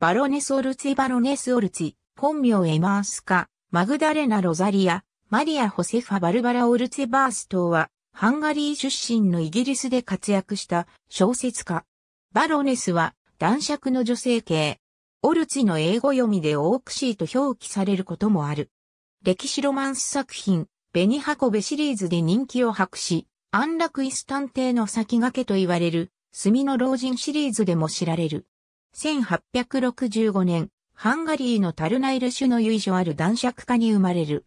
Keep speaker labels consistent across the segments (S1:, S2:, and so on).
S1: バロネス・オルツィ・バロネス・オルツィ、本名エマースカ、マグダレナ・ロザリア、マリア・ホセファ・バルバラ・オルツィ・バース等は、ハンガリー出身のイギリスで活躍した小説家。バロネスは男爵の女性系。オルツィの英語読みでオークシーと表記されることもある。歴史ロマンス作品、ベニハコベシリーズで人気を博し、安楽椅子探偵の先駆けと言われる、墨の老人シリーズでも知られる。1865年、ハンガリーのタルナイル種の由緒ある男爵家に生まれる。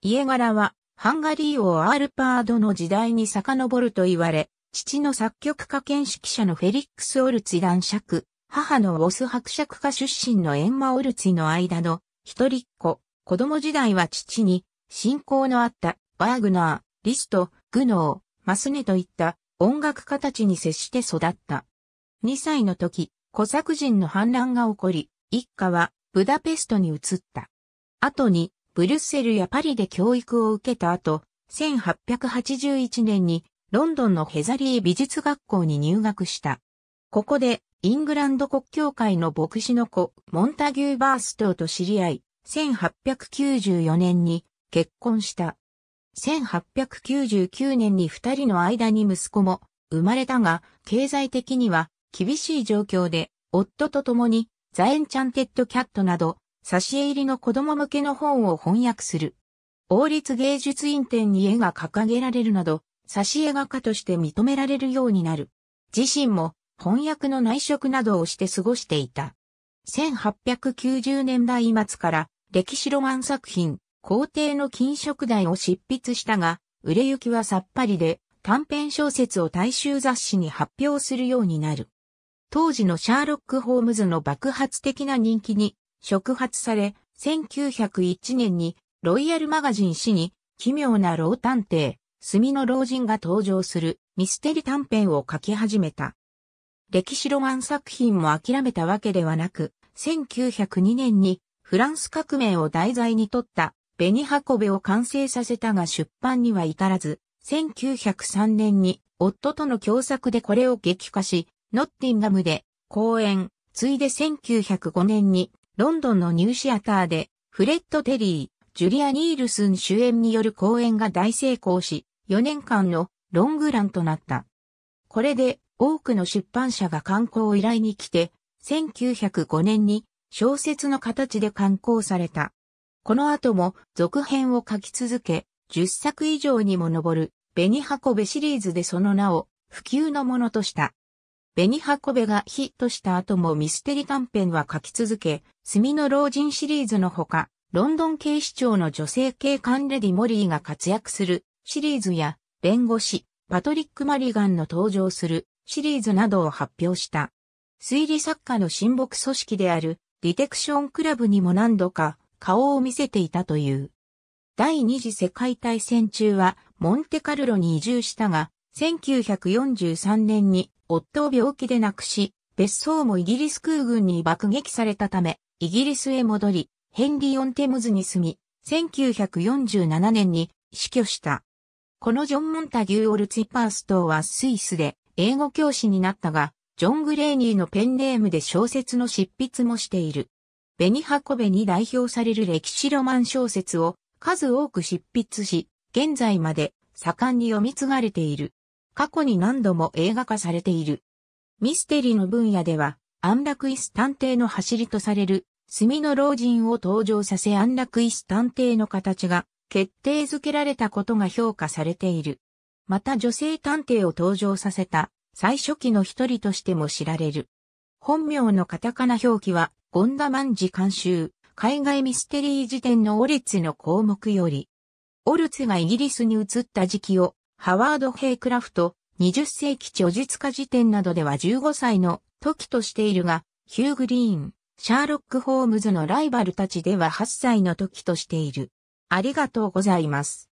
S1: 家柄は、ハンガリー王アールパードの時代に遡ると言われ、父の作曲家兼指揮者のフェリックス・オルツィ男爵、母のオス伯爵家出身のエンマ・オルツィの間の一人っ子、子供時代は父に信仰のあったバーグナー、リスト、グノー、マスネといった音楽家たちに接して育った。2歳の時、小作人の反乱が起こり、一家はブダペストに移った。後に、ブリュッセルやパリで教育を受けた後、1881年にロンドンのヘザリー美術学校に入学した。ここで、イングランド国教会の牧師の子、モンタギュー・バーストーと知り合い、1894年に結婚した。1899年に二人の間に息子も生まれたが、経済的には厳しい状況で、夫と共に、ザ・エンチャンテッド・キャットなど、挿絵入りの子供向けの本を翻訳する。王立芸術院展に絵が掲げられるなど、挿絵画家として認められるようになる。自身も翻訳の内職などをして過ごしていた。1890年代末から歴史ロマン作品、皇帝の金食台を執筆したが、売れ行きはさっぱりで、短編小説を大衆雑誌に発表するようになる。当時のシャーロック・ホームズの爆発的な人気に触発され、1901年にロイヤルマガジン誌に奇妙な老探偵、墨の老人が登場するミステリ短編を書き始めた。歴史ロマン作品も諦めたわけではなく、1902年にフランス革命を題材にとった紅箱べを完成させたが出版には至らず、1903年に夫との共作でこれを激化し、ノッティンガムで公演、ついで1905年にロンドンのニューシアターでフレッド・テリー、ジュリア・ニールスン主演による公演が大成功し、4年間のロングランとなった。これで多くの出版社が刊行依頼に来て、1905年に小説の形で刊行された。この後も続編を書き続け、10作以上にも上る、紅コべシリーズでその名を普及のものとした。ベニハコベがヒットした後もミステリ短編は書き続け、墨の老人シリーズのほか、ロンドン警視庁の女性警官レディ・モリーが活躍するシリーズや、弁護士、パトリック・マリガンの登場するシリーズなどを発表した。推理作家の親睦組織であるディテクションクラブにも何度か顔を見せていたという。第二次世界大戦中はモンテカルロに移住したが、1943年に夫を病気で亡くし、別荘もイギリス空軍に爆撃されたため、イギリスへ戻り、ヘンリー・オン・テムズに住み、1947年に死去した。このジョン・モンタギュー・オルツィパーストはスイスで英語教師になったが、ジョン・グレーニーのペンネームで小説の執筆もしている。ベニハコベに代表される歴史ロマン小説を数多く執筆し、現在まで盛んに読み継がれている。過去に何度も映画化されている。ミステリーの分野では、安楽椅子探偵の走りとされる、墨の老人を登場させ安楽椅子探偵の形が決定づけられたことが評価されている。また女性探偵を登場させた最初期の一人としても知られる。本名のカタカナ表記は、ゴンダマンジ監修、海外ミステリー辞典のオルツの項目より、オルツがイギリスに移った時期をハワード・ヘイクラフト、20世紀著述家辞典などでは15歳の時としているが、ヒュー・グリーン、シャーロック・ホームズのライバルたちでは8歳の時としている。ありがとうございます。